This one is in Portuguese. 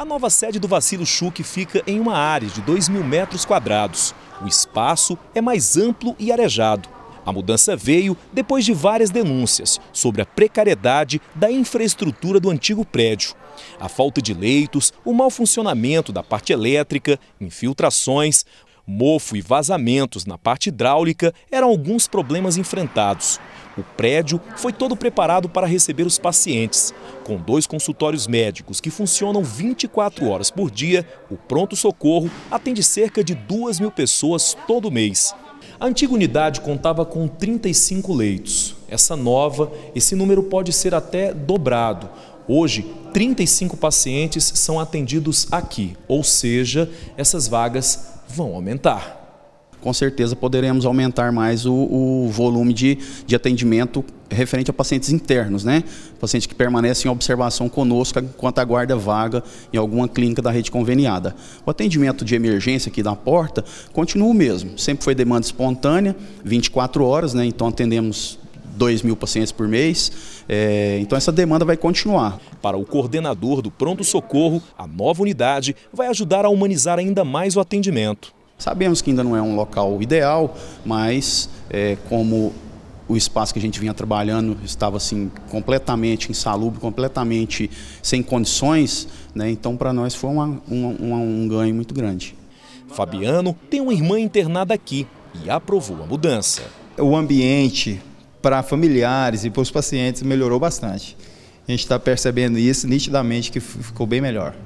A nova sede do Vacilo Chuque fica em uma área de 2 mil metros quadrados. O espaço é mais amplo e arejado. A mudança veio depois de várias denúncias sobre a precariedade da infraestrutura do antigo prédio. A falta de leitos, o mau funcionamento da parte elétrica, infiltrações, mofo e vazamentos na parte hidráulica eram alguns problemas enfrentados. O prédio foi todo preparado para receber os pacientes. Com dois consultórios médicos que funcionam 24 horas por dia, o pronto-socorro atende cerca de 2 mil pessoas todo mês. A antiga unidade contava com 35 leitos. Essa nova, esse número pode ser até dobrado, Hoje, 35 pacientes são atendidos aqui, ou seja, essas vagas vão aumentar. Com certeza poderemos aumentar mais o, o volume de, de atendimento referente a pacientes internos, né? Pacientes que permanecem em observação conosco enquanto aguarda vaga em alguma clínica da rede conveniada. O atendimento de emergência aqui da porta continua o mesmo. Sempre foi demanda espontânea, 24 horas, né? Então atendemos 2 mil pacientes por mês. É, então essa demanda vai continuar. Para o coordenador do Pronto Socorro, a nova unidade vai ajudar a humanizar ainda mais o atendimento. Sabemos que ainda não é um local ideal, mas é, como o espaço que a gente vinha trabalhando estava assim completamente insalubre, completamente sem condições, né? então para nós foi uma, uma, um ganho muito grande. Fabiano tem uma irmã internada aqui e aprovou a mudança. O ambiente para familiares e para os pacientes melhorou bastante. A gente está percebendo isso nitidamente que ficou bem melhor.